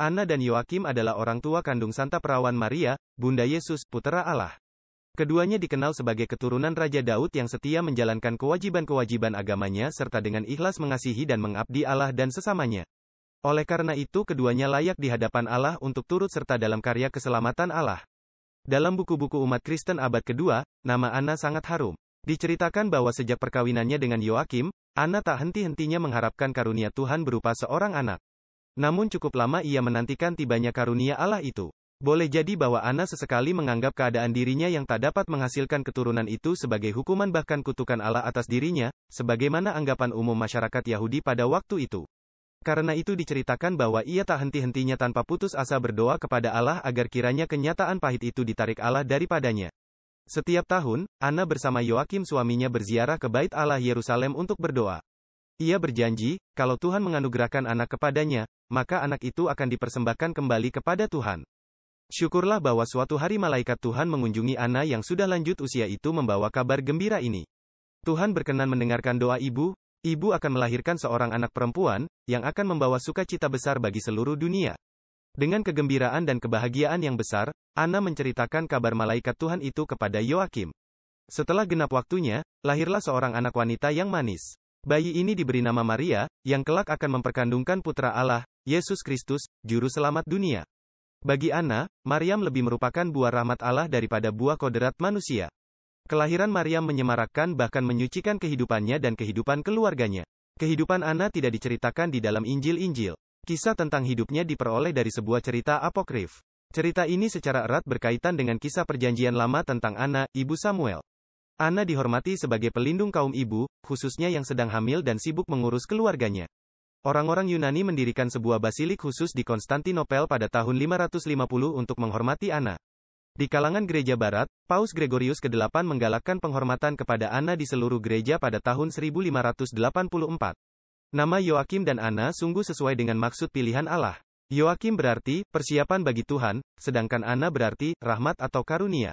Anna dan Yoakim adalah orang tua kandung Santa Perawan Maria, Bunda Yesus, Putera Allah. Keduanya dikenal sebagai keturunan Raja Daud yang setia menjalankan kewajiban-kewajiban agamanya serta dengan ikhlas mengasihi dan mengabdi Allah dan sesamanya. Oleh karena itu keduanya layak di hadapan Allah untuk turut serta dalam karya keselamatan Allah. Dalam buku-buku umat Kristen abad kedua, nama Anna sangat harum. Diceritakan bahwa sejak perkawinannya dengan Yoakim, Anna tak henti-hentinya mengharapkan karunia Tuhan berupa seorang anak. Namun cukup lama ia menantikan tibanya karunia Allah itu. Boleh jadi bahwa Ana sesekali menganggap keadaan dirinya yang tak dapat menghasilkan keturunan itu sebagai hukuman bahkan kutukan Allah atas dirinya, sebagaimana anggapan umum masyarakat Yahudi pada waktu itu. Karena itu diceritakan bahwa ia tak henti-hentinya tanpa putus asa berdoa kepada Allah agar kiranya kenyataan pahit itu ditarik Allah daripadanya. Setiap tahun, Ana bersama Yoakim suaminya berziarah ke Bait Allah Yerusalem untuk berdoa. Ia berjanji, kalau Tuhan menganugerahkan anak kepadanya, maka anak itu akan dipersembahkan kembali kepada Tuhan. Syukurlah bahwa suatu hari malaikat Tuhan mengunjungi Ana yang sudah lanjut usia itu membawa kabar gembira ini. Tuhan berkenan mendengarkan doa ibu, ibu akan melahirkan seorang anak perempuan, yang akan membawa sukacita besar bagi seluruh dunia. Dengan kegembiraan dan kebahagiaan yang besar, Ana menceritakan kabar malaikat Tuhan itu kepada Yoakim. Setelah genap waktunya, lahirlah seorang anak wanita yang manis. Bayi ini diberi nama Maria, yang kelak akan memperkandungkan putra Allah, Yesus Kristus, juru selamat dunia. Bagi Anna, Maryam lebih merupakan buah rahmat Allah daripada buah kodrat manusia. Kelahiran Maryam menyemarakkan bahkan menyucikan kehidupannya dan kehidupan keluarganya. Kehidupan Anna tidak diceritakan di dalam Injil-Injil. Kisah tentang hidupnya diperoleh dari sebuah cerita apokrif. Cerita ini secara erat berkaitan dengan kisah perjanjian lama tentang Anna, ibu Samuel. Ana dihormati sebagai pelindung kaum ibu, khususnya yang sedang hamil dan sibuk mengurus keluarganya. Orang-orang Yunani mendirikan sebuah basilik khusus di Konstantinopel pada tahun 550 untuk menghormati Ana. Di kalangan gereja barat, Paus Gregorius ke-8 menggalakkan penghormatan kepada Ana di seluruh gereja pada tahun 1584. Nama Yoakim dan Ana sungguh sesuai dengan maksud pilihan Allah. Yoakim berarti, persiapan bagi Tuhan, sedangkan Ana berarti, rahmat atau karunia.